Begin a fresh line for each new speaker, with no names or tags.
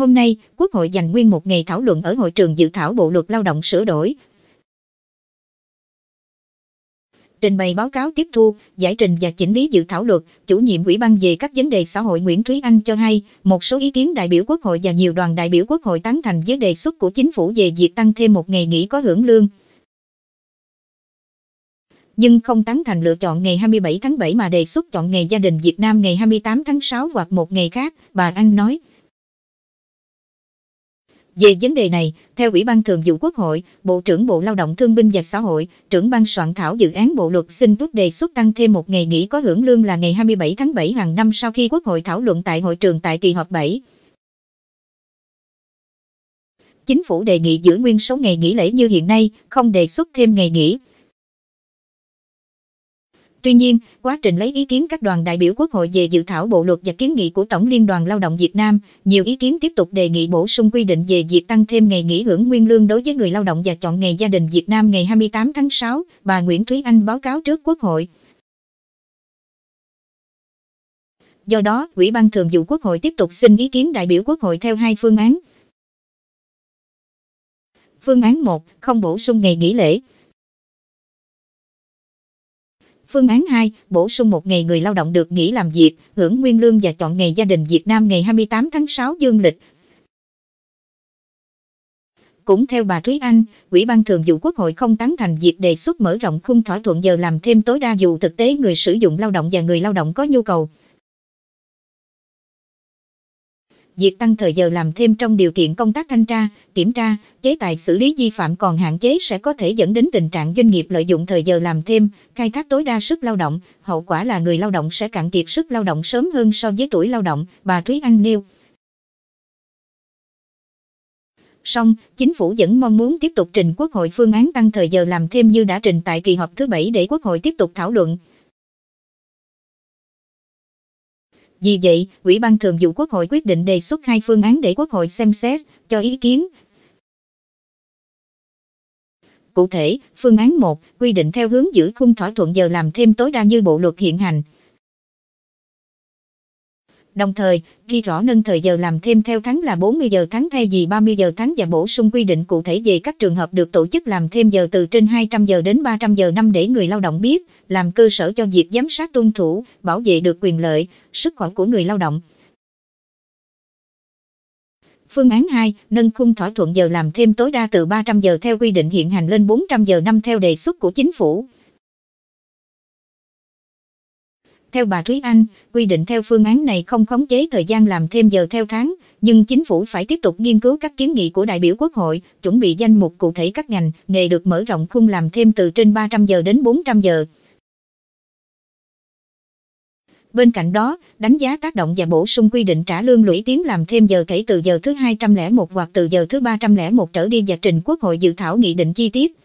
Hôm nay, Quốc hội dành nguyên một ngày thảo luận ở hội trường dự thảo bộ luật lao động sửa đổi. Trình bày báo cáo tiếp thu, giải trình và chỉnh lý dự thảo luật, chủ nhiệm Ủy ban về các vấn đề xã hội Nguyễn Thúy Anh cho hay, một số ý kiến đại biểu Quốc hội và nhiều đoàn đại biểu Quốc hội tán thành với đề xuất của chính phủ về việc tăng thêm một ngày nghỉ có hưởng lương nhưng không tán thành lựa chọn ngày 27 tháng 7 mà đề xuất chọn ngày gia đình Việt Nam ngày 28 tháng 6 hoặc một ngày khác, bà Anh nói. Về vấn đề này, theo Ủy ban Thường vụ Quốc hội, Bộ trưởng Bộ Lao động Thương binh và Xã hội, trưởng ban soạn thảo dự án bộ luật xin rút đề xuất tăng thêm một ngày nghỉ có hưởng lương là ngày 27 tháng 7 hàng năm sau khi Quốc hội thảo luận tại hội trường tại kỳ họp 7.
Chính phủ đề nghị giữ nguyên số ngày nghỉ lễ như hiện nay, không đề xuất thêm ngày nghỉ. Tuy nhiên, quá trình lấy
ý kiến các đoàn đại biểu Quốc hội về dự thảo bộ luật và kiến nghị của Tổng Liên đoàn Lao động Việt Nam, nhiều ý kiến tiếp tục đề nghị bổ sung quy định về việc tăng thêm ngày nghỉ hưởng nguyên lương đối với người lao động và chọn ngày gia đình Việt Nam ngày 28 tháng 6, bà Nguyễn Thúy Anh báo cáo trước Quốc hội.
Do đó, Ủy ban Thường vụ Quốc hội tiếp tục xin ý kiến đại biểu Quốc hội theo hai phương án. Phương án 1, không bổ sung ngày nghỉ lễ, Phương án 2, bổ sung một
ngày người lao động được nghỉ làm việc, hưởng nguyên lương và chọn ngày gia đình Việt Nam ngày 28 tháng 6 dương lịch. Cũng theo bà Thúy Anh, Ủy ban Thường vụ Quốc hội không tán thành việc đề xuất mở rộng khung thỏa thuận giờ làm thêm tối đa dù thực tế người sử dụng lao động và người lao động có nhu cầu. việc tăng thời giờ làm thêm trong điều kiện công tác thanh tra, kiểm tra, chế tài xử lý vi phạm còn hạn chế sẽ có thể dẫn đến tình trạng doanh nghiệp lợi dụng thời giờ làm thêm, khai thác tối đa sức lao động, hậu quả là người lao động sẽ cạn kiệt sức lao động sớm hơn so với tuổi lao động, bà Thúy Anh nêu. Song, chính phủ vẫn mong muốn tiếp tục trình Quốc hội phương án tăng thời giờ làm thêm như đã trình tại kỳ họp thứ bảy để Quốc hội tiếp tục thảo luận.
Vì vậy, Ủy ban Thường vụ Quốc hội quyết định đề xuất hai phương án để Quốc hội xem xét, cho ý kiến.
Cụ thể, phương án 1 quy định theo hướng giữ khung thỏa thuận giờ làm thêm tối đa như bộ luật hiện hành. Đồng thời, ghi rõ nâng thời giờ làm thêm theo tháng là 40 giờ tháng thay vì 30 giờ tháng và bổ sung quy định cụ thể về các trường hợp được tổ chức làm thêm giờ từ trên 200 giờ đến 300 giờ năm để người lao động biết, làm cơ sở cho việc giám sát tuân thủ, bảo vệ được quyền lợi, sức khỏe của người lao động. Phương án 2, nâng khung thỏa thuận giờ làm thêm tối đa từ 300 giờ theo quy định hiện hành lên 400 giờ năm theo đề xuất của chính phủ. Theo bà Thúy Anh, quy định theo phương án này không khống chế thời gian làm thêm giờ theo tháng, nhưng chính phủ phải tiếp tục nghiên cứu các kiến nghị của đại biểu Quốc hội, chuẩn bị danh mục cụ thể các ngành, nghề được mở rộng khung làm thêm từ trên 300 giờ đến 400 giờ. Bên cạnh đó, đánh giá tác động và bổ sung quy định trả lương lũy tiến làm thêm giờ kể
từ giờ thứ 201 hoặc từ giờ thứ 301 trở đi và trình Quốc hội dự thảo nghị định chi tiết